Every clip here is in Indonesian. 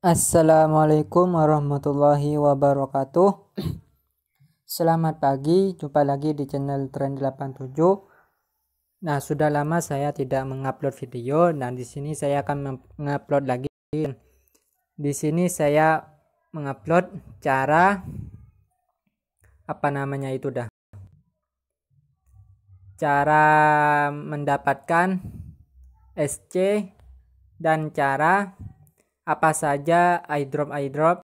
Assalamualaikum warahmatullahi wabarakatuh. Selamat pagi, jumpa lagi di channel Trend 87. Nah, sudah lama saya tidak mengupload video. dan nah, di sini saya akan mengupload lagi. Di sini saya mengupload cara apa namanya itu dah. Cara mendapatkan SC dan cara apa saja eyedrop-eyedrop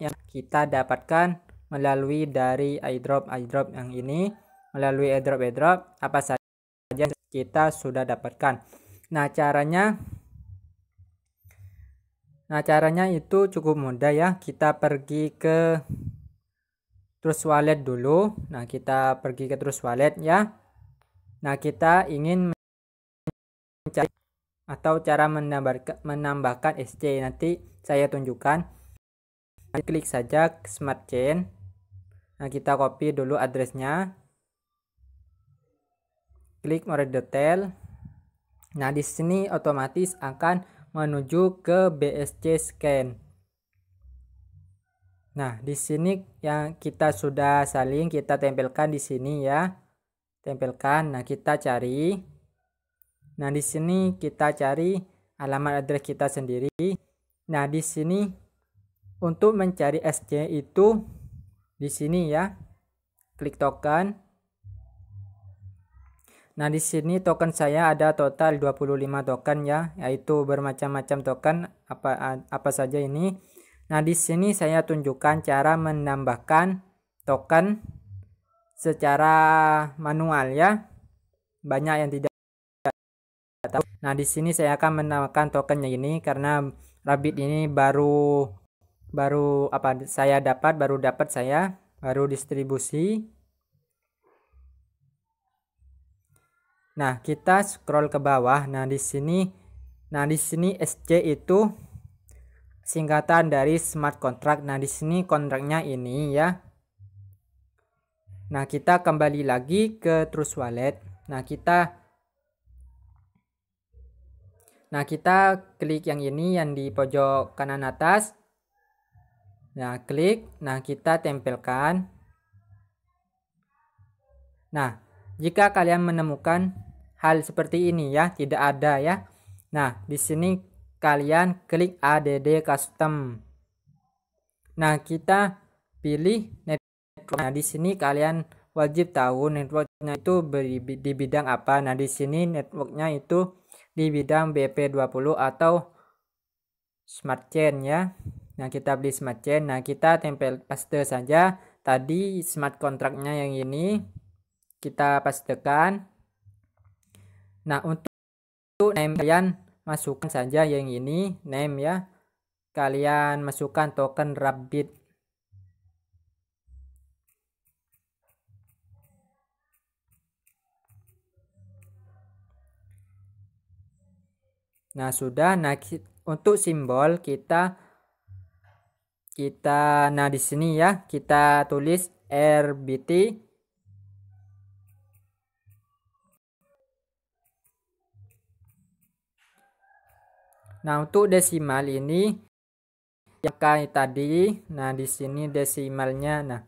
yang kita dapatkan melalui dari eyedrop-eyedrop yang ini, melalui eyedrop-eyedrop apa saja yang kita sudah dapatkan. Nah, caranya Nah, caranya itu cukup mudah ya. Kita pergi ke terus Wallet dulu. Nah, kita pergi ke terus Wallet ya. Nah, kita ingin atau cara menambahkan, SC nanti saya tunjukkan nanti klik saja smart chain nah kita copy dulu addressnya klik more detail nah di sini otomatis akan menuju ke BSC scan nah di sini yang kita sudah saling kita tempelkan di sini ya tempelkan nah kita cari Nah, di sini kita cari alamat address kita sendiri. Nah, di sini untuk mencari SC itu di sini ya. Klik token. Nah, di sini token saya ada total 25 token ya, yaitu bermacam-macam token apa apa saja ini. Nah, di sini saya tunjukkan cara menambahkan token secara manual ya. Banyak yang tidak tahu. Nah, di sini saya akan menamakan tokennya ini karena Rabbit ini baru baru apa saya dapat, baru dapat saya, baru distribusi. Nah, kita scroll ke bawah. Nah, di sini nah di sini SC itu singkatan dari smart contract. Nah, di sini kontraknya ini ya. Nah, kita kembali lagi ke Trust Wallet. Nah, kita Nah, kita klik yang ini yang di pojok kanan atas. Nah, klik. Nah, kita tempelkan. Nah, jika kalian menemukan hal seperti ini ya, tidak ada ya. Nah, di sini kalian klik ADD custom. Nah, kita pilih network. Nah, di sini kalian wajib tahu networknya itu di bidang apa. Nah, di sini networknya itu di bidang BP20 atau smart chain ya. Nah, kita beli smart chain. Nah, kita tempel paste saja tadi smart kontraknya yang ini kita pastekan. Nah, untuk untuk name kalian masukkan saja yang ini name ya. Kalian masukkan token Rabbit Nah, sudah nah untuk simbol kita kita nah di sini ya, kita tulis RBT Nah, untuk desimal ini yang tadi, nah di sini desimalnya nah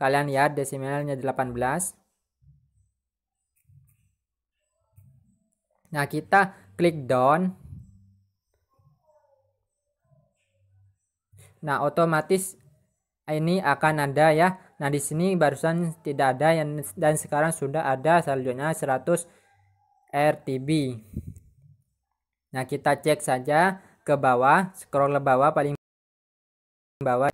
kalian lihat desimalnya 18. Nah, kita klik down. Nah, otomatis ah, ini akan ada ya. Nah, di sini barusan tidak ada yang dan sekarang sudah ada saldonya 100 RTB. Nah, kita cek saja ke bawah, scroll ke bawah paling bawah.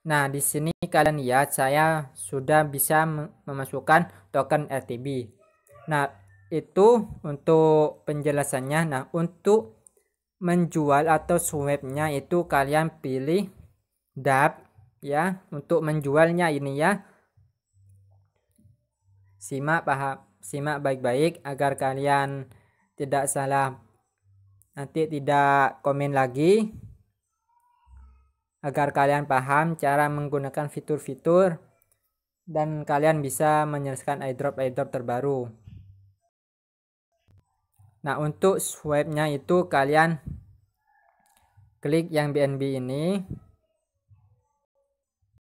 Nah, di sini kalian lihat saya sudah bisa memasukkan token RTB. Nah, itu untuk penjelasannya. Nah, untuk menjual atau swabnya itu kalian pilih dab ya untuk menjualnya ini ya simak paham simak baik-baik agar kalian tidak salah nanti tidak komen lagi agar kalian paham cara menggunakan fitur-fitur dan kalian bisa menyelesaikan airdrop airdrop terbaru Nah, untuk swabnya itu kalian klik yang BNB ini.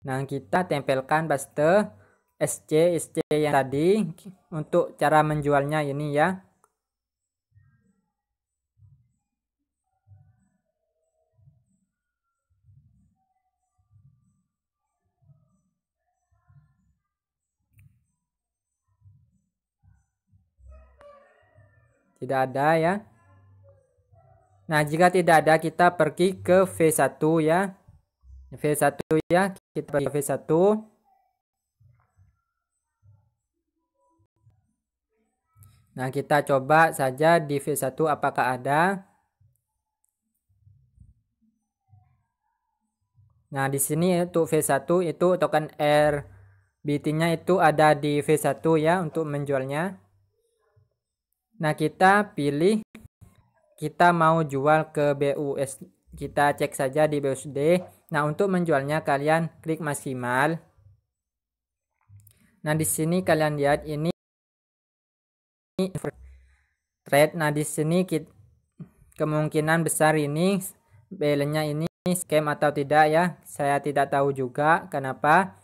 Nah, kita tempelkan paste SC SC yang tadi untuk cara menjualnya ini ya. Tidak ada ya. Nah, jika tidak ada kita pergi ke V1 ya. V1 ya, kita pergi ke V1. Nah, kita coba saja di V1 apakah ada. Nah, di sini untuk V1 itu token RBT-nya itu ada di V1 ya untuk menjualnya. Nah, kita pilih kita mau jual ke BUS. Kita cek saja di BUSD. Nah, untuk menjualnya kalian klik maksimal. Nah, di sini kalian lihat ini trade. Nah, di sini kemungkinan besar ini balance ini scam atau tidak ya. Saya tidak tahu juga kenapa.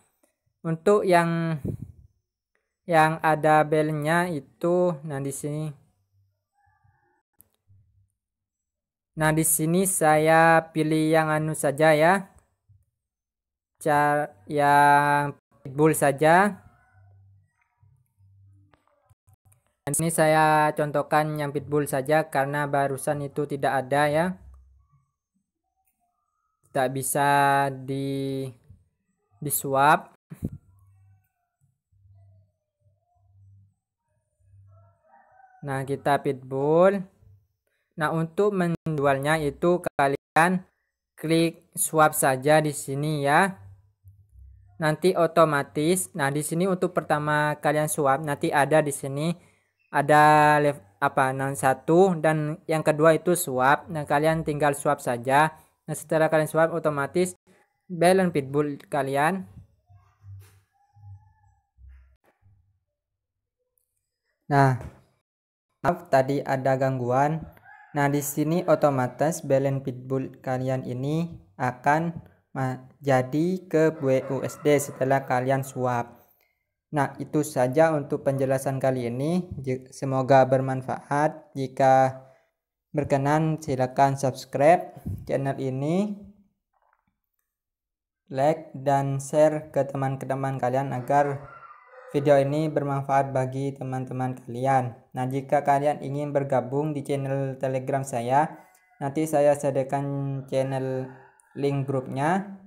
Untuk yang yang ada belnya itu nah di sini Nah, di sini saya pilih yang anu saja ya. Car yang pitbull saja. Dan ini saya contohkan yang pitbull saja karena barusan itu tidak ada ya. Tak bisa di di swap. Nah, kita pitbull Nah, untuk menjualnya itu kalian klik swap saja di sini ya. Nanti otomatis. Nah, di sini untuk pertama kalian swap nanti ada di sini ada level apa nan satu dan yang kedua itu swap nah kalian tinggal swap saja nah setelah kalian swap otomatis balance pitbull kalian nah maaf tadi ada gangguan Nah, di sini otomatis balance pitbull kalian ini akan jadi ke BUSD setelah kalian swap. Nah, itu saja untuk penjelasan kali ini. Semoga bermanfaat. Jika berkenan, silakan subscribe channel ini, like, dan share ke teman-teman kalian agar Video ini bermanfaat bagi teman-teman kalian. Nah, jika kalian ingin bergabung di channel Telegram saya, nanti saya sediakan channel link grupnya.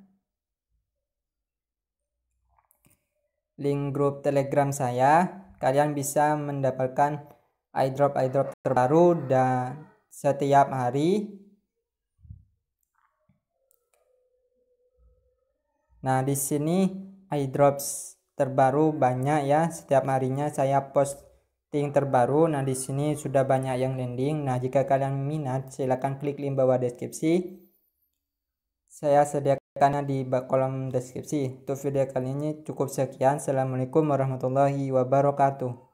Link grup Telegram saya, kalian bisa mendapatkan airdrop airdrop terbaru dan setiap hari. Nah, di sini airdrops terbaru banyak ya setiap harinya saya posting terbaru nah di sini sudah banyak yang landing nah jika kalian minat silahkan klik link bawah deskripsi saya sediakan di kolom deskripsi untuk video kali ini cukup sekian assalamualaikum warahmatullahi wabarakatuh